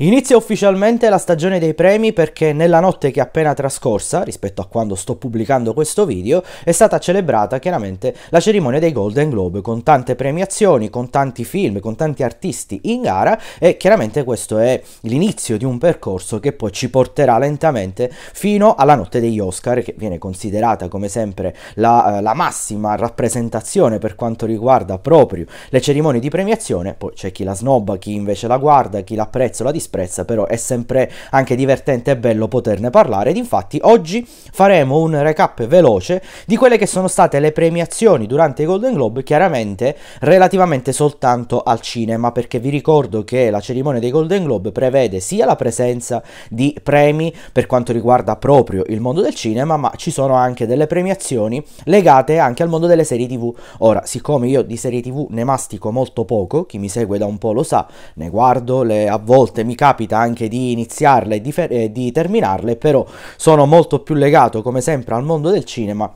Inizia ufficialmente la stagione dei premi perché nella notte che è appena trascorsa, rispetto a quando sto pubblicando questo video, è stata celebrata chiaramente la cerimonia dei Golden Globe con tante premiazioni, con tanti film, con tanti artisti in gara e chiaramente questo è l'inizio di un percorso che poi ci porterà lentamente fino alla notte degli Oscar che viene considerata come sempre la, eh, la massima rappresentazione per quanto riguarda proprio le cerimonie di premiazione, poi c'è chi la snobba, chi invece la guarda, chi l'apprezza la dispiace disprezza, però è sempre anche divertente e bello poterne parlare ed infatti oggi faremo un recap veloce di quelle che sono state le premiazioni durante i Golden Globe, chiaramente relativamente soltanto al cinema, perché vi ricordo che la cerimonia dei Golden Globe prevede sia la presenza di premi per quanto riguarda proprio il mondo del cinema, ma ci sono anche delle premiazioni legate anche al mondo delle serie TV. Ora, siccome io di serie TV ne mastico molto poco, chi mi segue da un po' lo sa, ne guardo, le, a volte mi capita anche di iniziarle e di, fer- eh, di terminarle, però sono molto più legato come sempre al mondo del cinema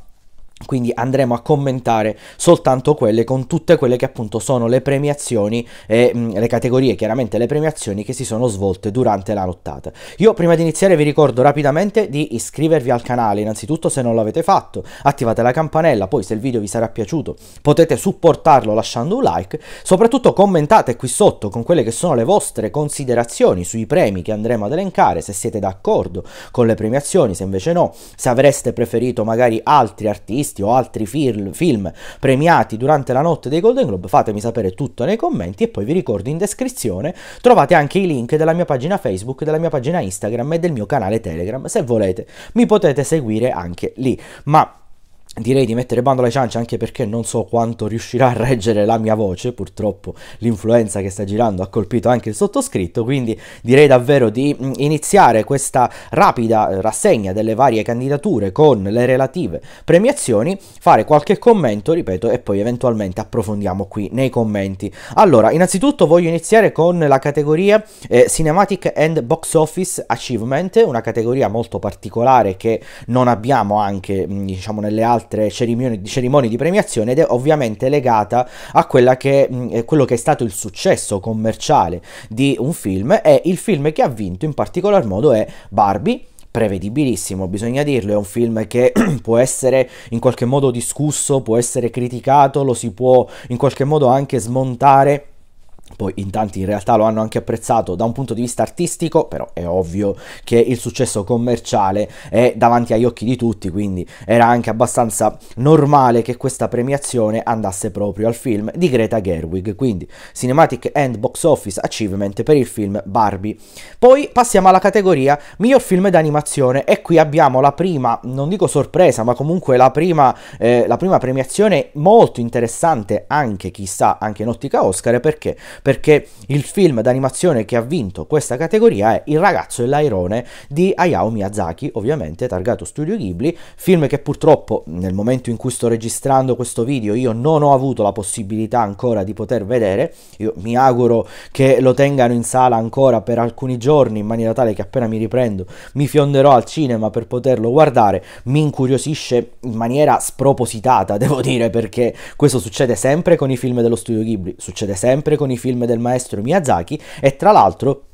quindi andremo a commentare soltanto quelle con tutte quelle che appunto sono le premiazioni e mh, mm, le categorie, chiaramente le premiazioni che si sono svolte durante la nottata. Io prima di iniziare vi ricordo rapidamente di iscrivervi al canale, innanzitutto se non l'avete fatto, attivate la campanella, poi se il video vi sarà piaciuto potete supportarlo lasciando un like, soprattutto commentate qui sotto con quelle che sono le vostre considerazioni sui premi che andremo ad elencare, se siete d'accordo con le premiazioni, se invece no, se avreste preferito magari altri artisti, questi o altri film, film premiati durante la notte dei Golden Globe, fatemi sapere tutto nei commenti e poi vi ricordo in descrizione trovate anche i link della mia pagina Facebook, della mia pagina Instagram e del mio canale Telegram. Se volete mi potete seguire anche lì. Ma direi di mettere bando alle ciance anche perché non so quanto riuscirà a reggere la mia voce, purtroppo l'influenza che sta girando ha colpito anche il sottoscritto, quindi direi davvero di mm, iniziare questa rapida eh, rassegna delle varie candidature con le relative premiazioni, fare qualche commento, ripeto, e poi eventualmente approfondiamo qui nei commenti. Allora, innanzitutto voglio iniziare con la categoria eh, Cinematic and Box Office Achievement, una categoria molto particolare che non abbiamo anche, mm, diciamo, nelle altre altre cerimonie, cerimonie di premiazione ed è ovviamente legata a che, mh, quello che è stato il successo commerciale di un film e il film che ha vinto in particolar modo è Barbie prevedibilissimo, bisogna dirlo, è un film che può essere in qualche modo discusso, può essere criticato, lo si può in qualche modo anche smontare poi in tanti in realtà lo hanno anche apprezzato da un punto di vista artistico, però è ovvio che il successo commerciale è davanti agli occhi di tutti, quindi era anche abbastanza normale che questa premiazione andasse proprio al film di Greta Gerwig, quindi Cinematic and Box Office Achievement per il film Barbie. Poi passiamo alla categoria miglior film d'animazione e qui abbiamo la prima, non dico sorpresa, ma comunque la prima, eh, la prima premiazione molto interessante anche chissà anche in ottica Oscar perché perché il film d'animazione che ha vinto questa categoria è Il ragazzo e l'airone di Hayao Miyazaki, ovviamente targato Studio Ghibli, film che purtroppo nel momento in cui sto registrando questo video io non ho avuto la possibilità ancora di poter vedere, io mi auguro che lo tengano in sala ancora per alcuni giorni in maniera tale che appena mi riprendo mi fionderò al cinema per poterlo guardare, mi incuriosisce in maniera spropositata, devo dire, perché questo succede sempre con i film dello Studio Ghibli, succede sempre con i film film del maestro Miyazaki e tra l'altro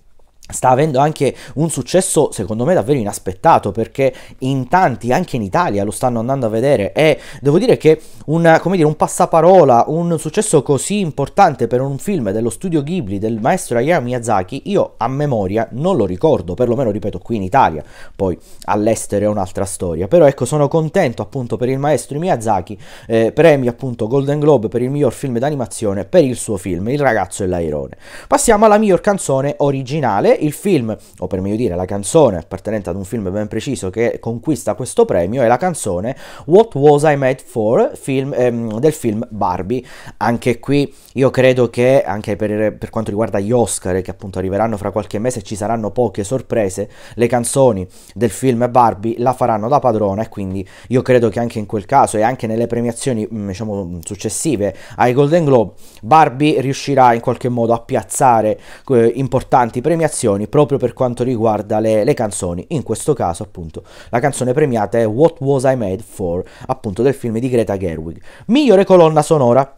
sta avendo anche un successo secondo me davvero inaspettato perché in tanti anche in Italia lo stanno andando a vedere e devo dire che come dire, un passaparola, un successo così importante per un film dello studio Ghibli del maestro Hayao Miyazaki io a memoria non lo ricordo, perlomeno ripeto qui in Italia, poi all'estero è un'altra storia, però ecco sono contento appunto per il maestro Miyazaki, eh, premi appunto Golden Globe per il miglior film d'animazione per il suo film Il ragazzo e l'airone. Passiamo alla miglior canzone originale il film, o per meglio dire la canzone appartenente ad un film ben preciso che conquista questo premio è la canzone What Was I Made For film, ehm, del film Barbie. Anche qui io credo che anche per, per, quanto riguarda gli Oscar, che appunto arriveranno fra qualche mese, ci saranno poche sorprese. Le canzoni del film Barbie la faranno da padrona e quindi io credo che anche in quel caso e anche nelle premiazioni mm, diciamo, successive ai Golden Globe, Barbie riuscirà in qualche modo a piazzare eh, importanti premiazioni proprio per quanto riguarda le, le canzoni. In questo caso appunto la canzone premiata è What Was I Made For, appunto del film di Greta Gerwig. Migliore colonna sonora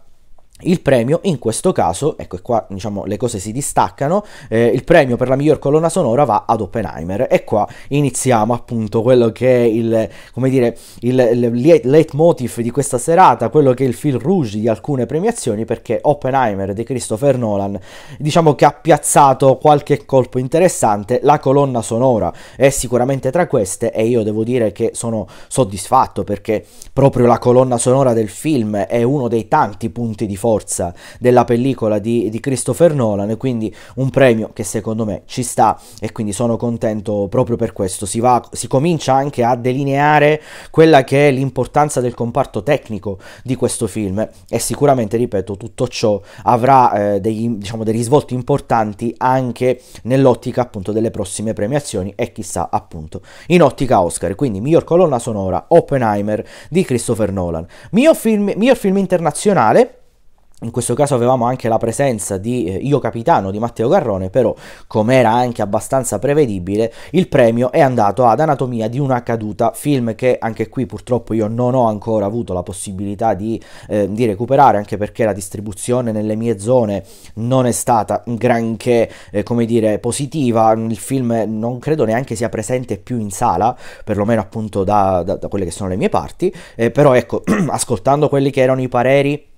il premio in questo caso, ecco qua diciamo le cose si distaccano, eh, il premio per la miglior colonna sonora va ad Oppenheimer e qua iniziamo appunto quello che è il, come dire, il, il leitmotiv di questa serata, quello che è il fil rouge di alcune premiazioni perché Oppenheimer di Christopher Nolan diciamo che ha piazzato qualche colpo interessante, la colonna sonora è sicuramente tra queste e io devo dire che sono soddisfatto perché proprio la colonna sonora del film è uno dei tanti punti di forza forza della pellicola di, di Christopher Nolan, quindi un premio che secondo me ci sta e quindi sono contento proprio per questo. Si, va, si comincia anche a delineare quella che è l'importanza del comparto tecnico di questo film e sicuramente, ripeto, tutto ciò avrà eh, degli, diciamo, degli svolti importanti anche nell'ottica appunto delle prossime premiazioni e chissà appunto in ottica Oscar, quindi miglior colonna sonora Oppenheimer di Christopher Nolan. Mio film, miglior film internazionale in questo caso avevamo anche la presenza di eh, Io Capitano di Matteo Garrone, però come era anche abbastanza prevedibile, il premio è andato ad Anatomia di una caduta, film che anche qui purtroppo io non ho ancora avuto la possibilità di, eh, di recuperare, anche perché la distribuzione nelle mie zone non è stata granché, eh, come dire, positiva, il film non credo neanche sia presente più in sala, perlomeno appunto da, da, da quelle che sono le mie parti, eh, però ecco, ascoltando quelli che erano i pareri,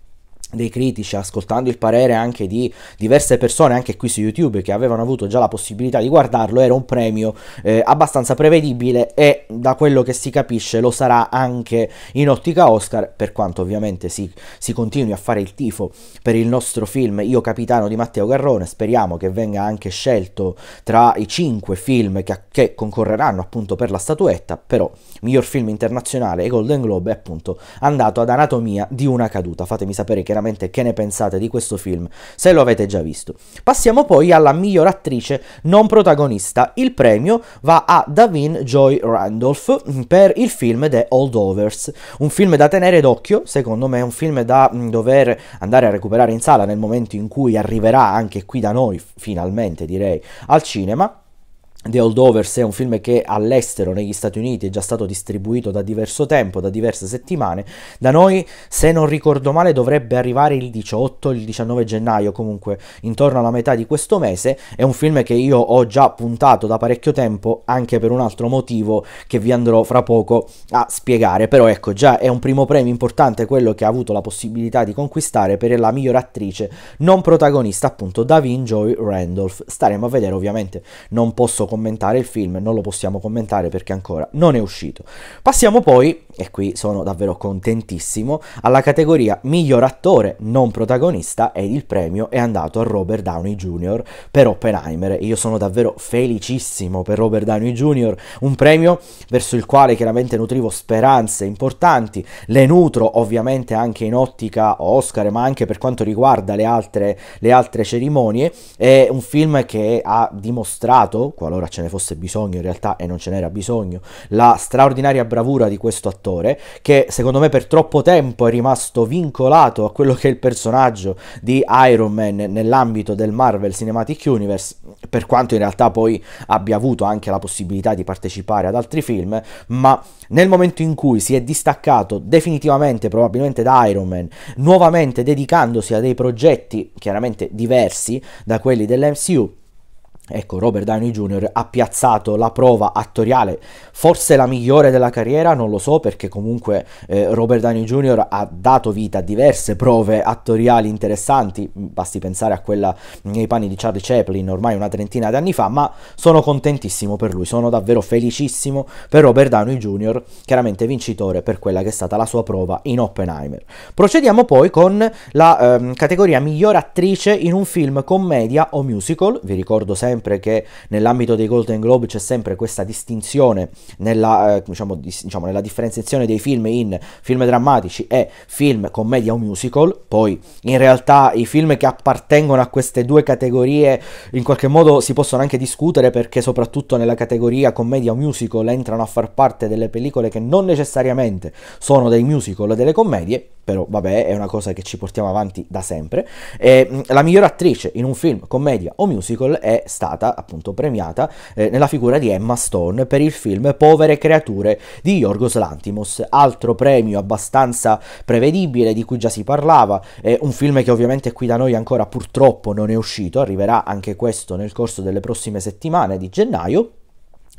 dei critici, ascoltando il parere anche di diverse persone, anche qui su YouTube, che avevano avuto già la possibilità di guardarlo, era un premio eh, abbastanza prevedibile e da quello che si capisce lo sarà anche in ottica Oscar, per quanto ovviamente si, si continui a fare il tifo per il nostro film Io Capitano di Matteo Garrone, speriamo che venga anche scelto tra i cinque film che, che concorreranno appunto per la statuetta, però miglior film internazionale e Golden Globe è appunto andato ad Anatomia di una caduta, fatemi sapere che era tecnicamente che ne pensate di questo film, se lo avete già visto. Passiamo poi alla miglior attrice non protagonista. Il premio va a Davin Joy Randolph per il film The Holdovers, un film da tenere d'occhio, secondo me un film da mm, dover andare a recuperare in sala nel momento in cui arriverà anche qui da noi, finalmente direi, al cinema The Holdovers è un film che all'estero, negli Stati Uniti, è già stato distribuito da diverso tempo, da diverse settimane. Da noi, se non ricordo male, dovrebbe arrivare il 18, il 19 gennaio, comunque intorno alla metà di questo mese. È un film che io ho già puntato da parecchio tempo, anche per un altro motivo che vi andrò fra poco a spiegare. Però ecco, già è un primo premio importante quello che ha avuto la possibilità di conquistare per la miglior attrice non protagonista, appunto, Davin Joy Randolph. Staremo a vedere, ovviamente, non posso commentare il film, non lo possiamo commentare perché ancora non è uscito. Passiamo poi, e qui sono davvero contentissimo, alla categoria miglior attore non protagonista ed il premio è andato a Robert Downey Jr. per Oppenheimer. Io sono davvero felicissimo per Robert Downey Jr., un premio verso il quale chiaramente nutrivo speranze importanti, le nutro ovviamente anche in ottica Oscar, ma anche per quanto riguarda le altre, le altre cerimonie. È un film che ha dimostrato, qualora Laura ce ne fosse bisogno in realtà e non ce n'era bisogno, la straordinaria bravura di questo attore che secondo me per troppo tempo è rimasto vincolato a quello che è il personaggio di Iron Man nell'ambito del Marvel Cinematic Universe, per quanto in realtà poi abbia avuto anche la possibilità di partecipare ad altri film, ma nel momento in cui si è distaccato definitivamente probabilmente da Iron Man, nuovamente dedicandosi a dei progetti chiaramente diversi da quelli dell'MCU, Ecco, Robert Downey Jr. ha piazzato la prova attoriale, forse la migliore della carriera, non lo so, perché comunque eh, Robert Downey Jr. ha dato vita a diverse prove attoriali interessanti, mm, basti pensare a quella nei panni di Charlie Chaplin ormai una trentina di anni fa, ma sono contentissimo per lui, sono davvero felicissimo per Robert Downey Jr., chiaramente vincitore per quella che è stata la sua prova in Oppenheimer. Procediamo poi con la ehm, categoria miglior attrice in un film commedia o musical, vi ricordo sempre sempre che nell'ambito dei Golden Globe c'è sempre questa distinzione nella, eh, diciamo, dis, diciamo, nella differenziazione dei film in film drammatici e film commedia o musical, poi in realtà i film che appartengono a queste due categorie in qualche modo si possono anche discutere perché soprattutto nella categoria commedia o musical entrano a far parte delle pellicole che non necessariamente sono dei musical o delle commedie, però vabbè è una cosa che ci portiamo avanti da sempre. E, mm, la migliore attrice in un film, commedia o musical è stata appunto premiata eh, nella figura di Emma Stone per il film Povere creature di Yorgos Lantimos, altro premio abbastanza prevedibile di cui già si parlava, è un film che ovviamente qui da noi ancora purtroppo non è uscito, arriverà anche questo nel corso delle prossime settimane di gennaio.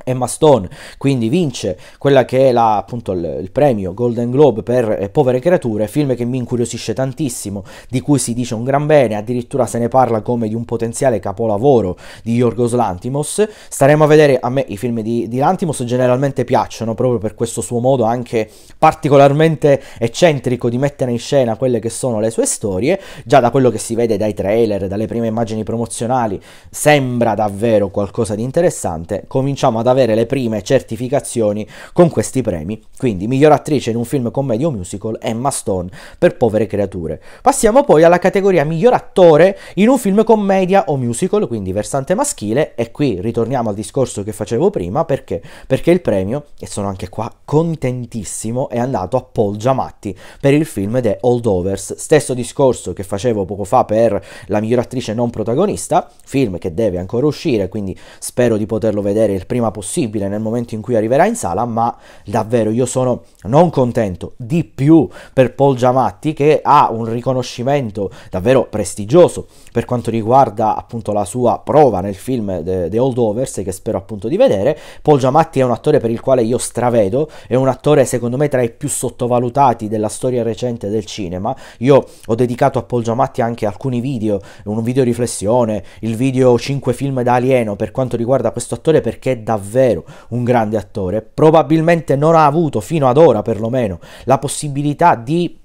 Emma Stone quindi vince quella che è la, appunto il, il, premio Golden Globe per eh, Povere Creature, film che mi incuriosisce tantissimo, di cui si dice un gran bene, addirittura se ne parla come di un potenziale capolavoro di Yorgos Lantimos. Staremo a vedere, a me i film di, di Lantimos generalmente piacciono proprio per questo suo modo anche particolarmente eccentrico di mettere in scena quelle che sono le sue storie, già da quello che si vede dai trailer, dalle prime immagini promozionali, sembra davvero qualcosa di interessante. Cominciamo a ad avere le prime certificazioni con questi premi. Quindi miglior attrice in un film commedia o musical Emma Stone per Povere Creature. Passiamo poi alla categoria miglior attore in un film commedia o musical, quindi versante maschile e qui ritorniamo al discorso che facevo prima perché perché il premio e sono anche qua contentissimo è andato a Paul Giamatti per il film The Holdovers. Stesso discorso che facevo poco fa per la miglior attrice non protagonista, film che deve ancora uscire, quindi spero di poterlo vedere il prima possibile nel momento in cui arriverà in sala, ma davvero io sono non contento di più per Paul Giamatti che ha un riconoscimento davvero prestigioso per quanto riguarda appunto la sua prova nel film The, The Overs che spero appunto di vedere. Paul Giamatti è un attore per il quale io stravedo, è un attore secondo me tra i più sottovalutati della storia recente del cinema. Io ho dedicato a Paul Giamatti anche alcuni video, un video riflessione, il video 5 film da alieno per quanto riguarda questo attore perché è davvero davvero un grande attore, probabilmente non ha avuto fino ad ora perlomeno la possibilità di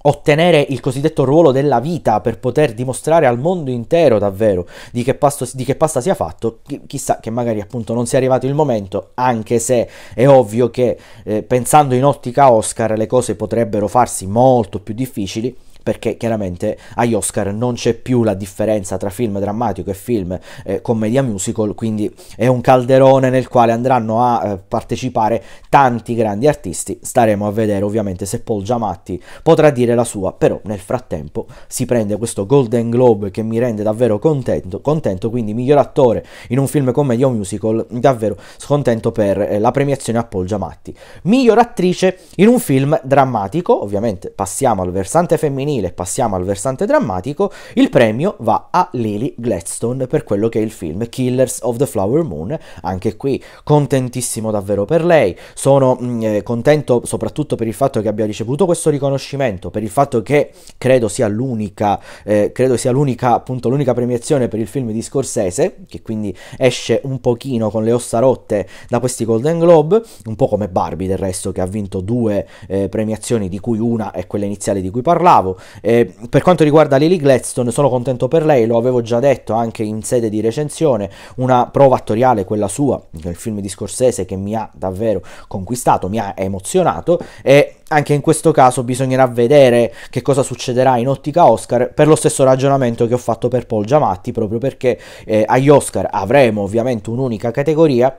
ottenere il cosiddetto ruolo della vita per poter dimostrare al mondo intero davvero di che, pasto, di che pasta sia fatto, chissà che magari appunto non sia arrivato il momento, anche se è ovvio che eh, pensando in ottica Oscar le cose potrebbero farsi molto più difficili perché chiaramente agli Oscar non c'è più la differenza tra film drammatico e film eh, commedia musical, quindi è un calderone nel quale andranno a eh, partecipare tanti grandi artisti. Staremo a vedere ovviamente se Paul Giamatti potrà dire la sua, però nel frattempo si prende questo Golden Globe che mi rende davvero contento, contento quindi miglior attore in un film commedia o musical, davvero scontento per eh, la premiazione a Paul Giamatti. Miglior attrice in un film drammatico, ovviamente passiamo al versante femminile femminile e passiamo al versante drammatico, il premio va a Lily Gladstone per quello che è il film Killers of the Flower Moon, anche qui contentissimo davvero per lei, sono mm, eh, contento soprattutto per il fatto che abbia ricevuto questo riconoscimento, per il fatto che credo sia l'unica, eh, credo sia l'unica appunto l'unica premiazione per il film di Scorsese, che quindi esce un pochino con le ossa rotte da questi Golden Globe, un po' come Barbie del resto che ha vinto due eh, premiazioni di cui una è quella iniziale di cui parlavo, eh, per quanto riguarda Lily Gladstone, sono contento per lei, lo avevo già detto anche in sede di recensione, una prova attoriale, quella sua, nel film di Scorsese, che mi ha davvero conquistato, mi ha emozionato e anche in questo caso bisognerà vedere che cosa succederà in ottica Oscar per lo stesso ragionamento che ho fatto per Paul Giamatti, proprio perché eh, agli Oscar avremo ovviamente un'unica categoria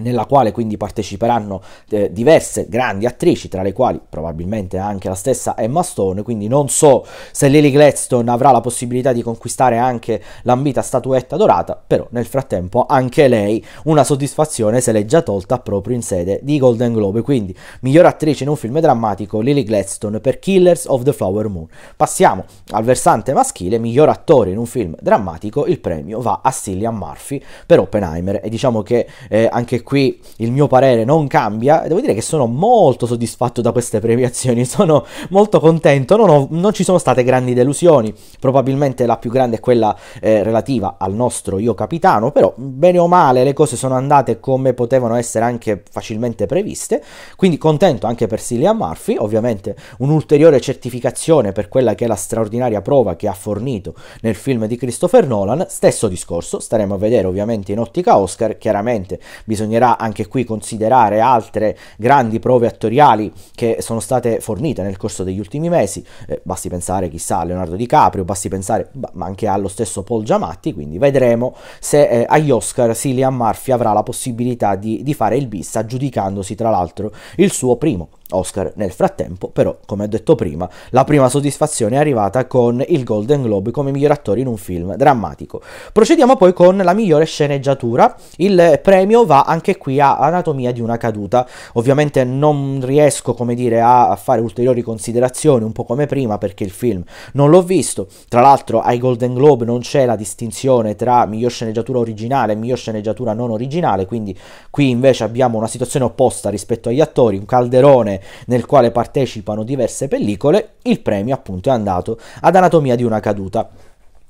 nella quale quindi parteciperanno eh, diverse grandi attrici, tra le quali probabilmente anche la stessa Emma Stone, quindi non so se Lily Gladstone avrà la possibilità di conquistare anche l'ambita statuetta dorata, però nel frattempo anche lei una soddisfazione se l'è già tolta proprio in sede di Golden Globe, quindi miglior attrice in un film drammatico Lily Gladstone per Killers of the Flower Moon. Passiamo al versante maschile, miglior attore in un film drammatico, il premio va a Cillian Murphy per Oppenheimer e diciamo che eh, anche qui il mio parere non cambia. Devo dire che sono molto soddisfatto da queste premiazioni, sono molto contento, non, ho, non ci sono state grandi delusioni, probabilmente la più grande è quella eh, relativa al nostro io capitano, però bene o male le cose sono andate come potevano essere anche facilmente previste, quindi contento anche per Cillian Murphy, ovviamente un'ulteriore certificazione per quella che è la straordinaria prova che ha fornito nel film di Christopher Nolan, stesso discorso, staremo a vedere ovviamente in ottica Oscar, chiaramente bisognerà bisognerà anche qui considerare altre grandi prove attoriali che sono state fornite nel corso degli ultimi mesi, eh, basti pensare chissà a Leonardo DiCaprio, basti pensare ma anche allo stesso Paul Giamatti, quindi vedremo se eh, agli Oscar Cillian Murphy avrà la possibilità di, di fare il bis, aggiudicandosi tra l'altro il suo primo Oscar. Nel frattempo, però, come ho detto prima, la prima soddisfazione è arrivata con il Golden Globe come miglior attore in un film drammatico. Procediamo poi con la migliore sceneggiatura. Il premio va anche qui a Anatomia di una caduta. Ovviamente non riesco, come dire, a fare ulteriori considerazioni, un po' come prima, perché il film non l'ho visto. Tra l'altro, ai Golden Globe non c'è la distinzione tra miglior sceneggiatura originale e miglior sceneggiatura non originale, quindi qui invece abbiamo una situazione opposta rispetto agli attori, un calderone nel quale partecipano diverse pellicole, il premio appunto è andato ad Anatomia di una caduta.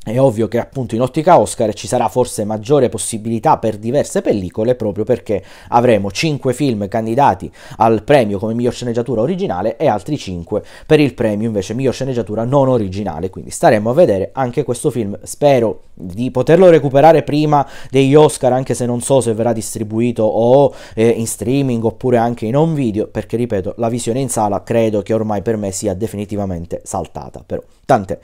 È ovvio che appunto in ottica Oscar ci sarà forse maggiore possibilità per diverse pellicole proprio perché avremo 5 film candidati al premio come miglior sceneggiatura originale e altri 5 per il premio invece miglior sceneggiatura non originale, quindi staremo a vedere anche questo film. Spero di poterlo recuperare prima degli Oscar anche se non so se verrà distribuito o eh, in streaming oppure anche in home video perché ripeto la visione in sala credo che ormai per me sia definitivamente saltata, però tante.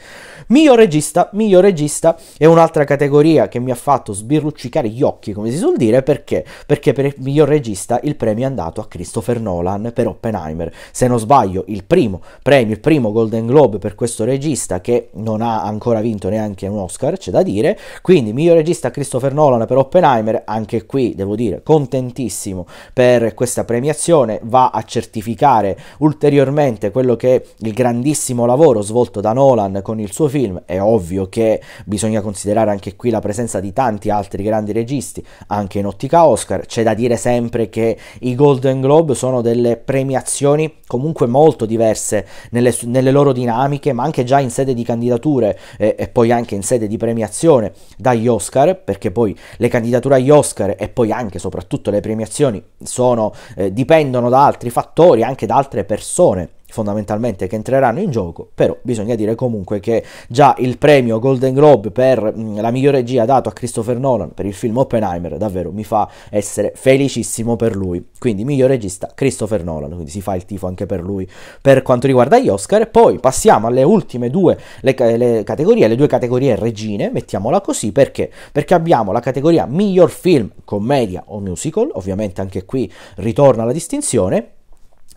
Miglior regista, miglior regista è un'altra categoria che mi ha fatto sbirruccicare gli occhi, come si suol dire, perché? Perché per il miglior regista il premio è andato a Christopher Nolan per Oppenheimer. Se non sbaglio, il primo premio, il primo Golden Globe per questo regista che non ha ancora vinto neanche un Oscar, c'è da dire. Quindi miglior regista Christopher Nolan per Oppenheimer, anche qui devo dire contentissimo per questa premiazione, va a certificare ulteriormente quello che è il grandissimo lavoro svolto da Nolan con il suo film. È ovvio che bisogna considerare anche qui la presenza di tanti altri grandi registi, anche in ottica Oscar. C'è da dire sempre che i Golden Globe sono delle premiazioni comunque molto diverse nelle, nelle loro dinamiche, ma anche già in sede di candidature e, eh, e poi anche in sede di premiazione dagli Oscar, perché poi le candidature agli Oscar e poi anche soprattutto le premiazioni sono, eh, dipendono da altri fattori, anche da altre persone fondamentalmente che entreranno in gioco, però bisogna dire comunque che già il premio Golden Globe per mh, mm, la migliore regia dato a Christopher Nolan per il film Oppenheimer davvero mi fa essere felicissimo per lui. Quindi miglior regista Christopher Nolan, quindi si fa il tifo anche per lui per quanto riguarda gli Oscar. Poi passiamo alle ultime due le, le categorie, le due categorie regine, mettiamola così, perché? Perché abbiamo la categoria miglior film, commedia o musical, ovviamente anche qui ritorna la distinzione,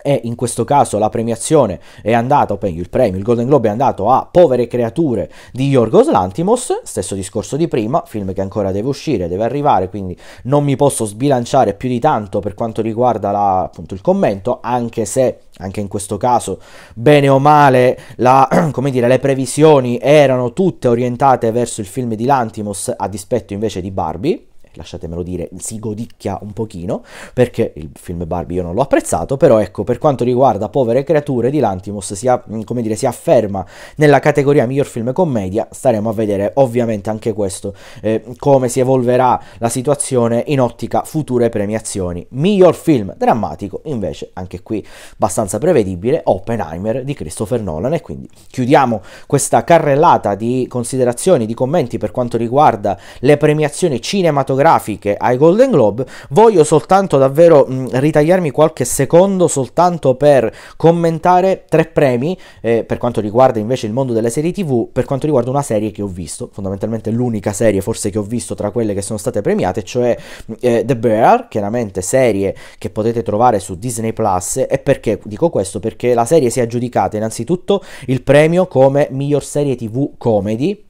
e in questo caso la premiazione è andata, o meglio il premio, il Golden Globe è andato a Povere creature di Yorgos Lantimos, stesso discorso di prima, film che ancora deve uscire, deve arrivare, quindi non mi posso sbilanciare più di tanto per quanto riguarda la, appunto il commento, anche se anche in questo caso, bene o male, la, dire, le previsioni erano tutte orientate verso il film di Lantimos a dispetto invece di Barbie lasciatemelo dire, si godicchia un pochino, perché il film Barbie io non l'ho apprezzato, però ecco, per quanto riguarda Povere Creature di Lantimos si, mm, come dire, si afferma nella categoria miglior film commedia, staremo a vedere ovviamente anche questo, eh, come si evolverà la situazione in ottica future premiazioni. Miglior film drammatico, invece, anche qui abbastanza prevedibile, Oppenheimer di Christopher Nolan, e quindi chiudiamo questa carrellata di considerazioni, di commenti per quanto riguarda le premiazioni cinematografiche grafiche ai Golden Globe, voglio soltanto davvero mh, ritagliarmi qualche secondo soltanto per commentare tre premi eh, per quanto riguarda invece il mondo delle serie TV, per quanto riguarda una serie che ho visto, fondamentalmente l'unica serie forse che ho visto tra quelle che sono state premiate, cioè eh, The Bear, chiaramente serie che potete trovare su Disney Plus e perché dico questo? Perché la serie si è aggiudicata innanzitutto il premio come miglior serie TV comedy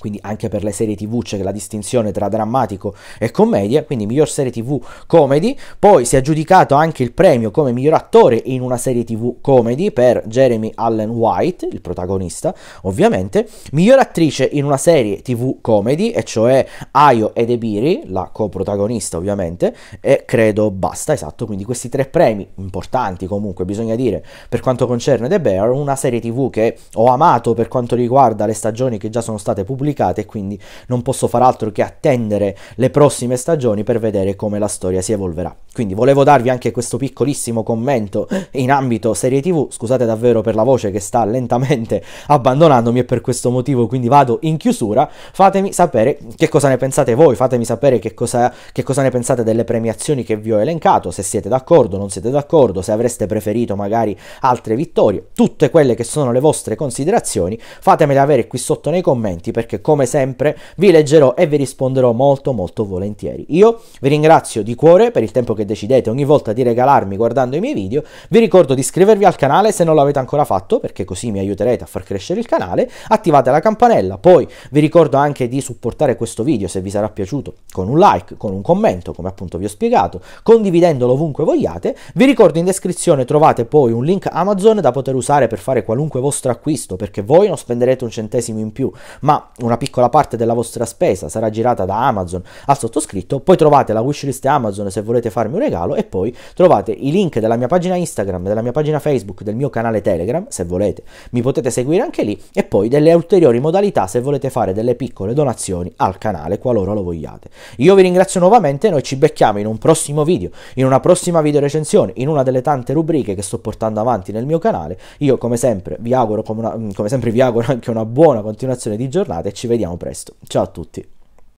quindi anche per le serie tv c'è la distinzione tra drammatico e commedia, quindi miglior serie tv comedy, poi si è aggiudicato anche il premio come miglior attore in una serie tv comedy per Jeremy Allen White, il protagonista ovviamente, miglior attrice in una serie tv comedy, e cioè Ayo Edebiri, la coprotagonista ovviamente, e credo basta, esatto, quindi questi tre premi importanti comunque bisogna dire per quanto concerne The Bear, una serie tv che ho amato per quanto riguarda le stagioni che già sono state pubblicate, pubblicate e quindi non posso far altro che attendere le prossime stagioni per vedere come la storia si evolverà. Quindi volevo darvi anche questo piccolissimo commento in ambito serie TV, scusate davvero per la voce che sta lentamente abbandonandomi e per questo motivo quindi vado in chiusura, fatemi sapere che cosa ne pensate voi, fatemi sapere che cosa, che cosa ne pensate delle premiazioni che vi ho elencato, se siete d'accordo, non siete d'accordo, se avreste preferito magari altre vittorie, tutte quelle che sono le vostre considerazioni, fatemele avere qui sotto nei commenti perché come sempre vi leggerò e vi risponderò molto molto volentieri. Io vi ringrazio di cuore per il tempo che decidete ogni volta di regalarmi guardando i miei video, vi ricordo di iscrivervi al canale se non l'avete ancora fatto perché così mi aiuterete a far crescere il canale, attivate la campanella, poi vi ricordo anche di supportare questo video se vi sarà piaciuto con un like, con un commento come appunto vi ho spiegato, condividendolo ovunque vogliate, vi ricordo in descrizione trovate poi un link Amazon da poter usare per fare qualunque vostro acquisto perché voi non spenderete un centesimo in più ma un una piccola parte della vostra spesa sarà girata da Amazon al sottoscritto, poi trovate la wishlist Amazon se volete farmi un regalo e poi trovate i link della mia pagina Instagram, della mia pagina Facebook, del mio canale Telegram, se volete. Mi potete seguire anche lì e poi delle ulteriori modalità se volete fare delle piccole donazioni al canale qualora lo vogliate. Io vi ringrazio nuovamente, noi ci becchiamo in un prossimo video, in una prossima video recensione, in una delle tante rubriche che sto portando avanti nel mio canale. Io come sempre vi auguro, come, una, come sempre vi auguro anche una buona continuazione di giornata ci vediamo presto. Ciao a tutti.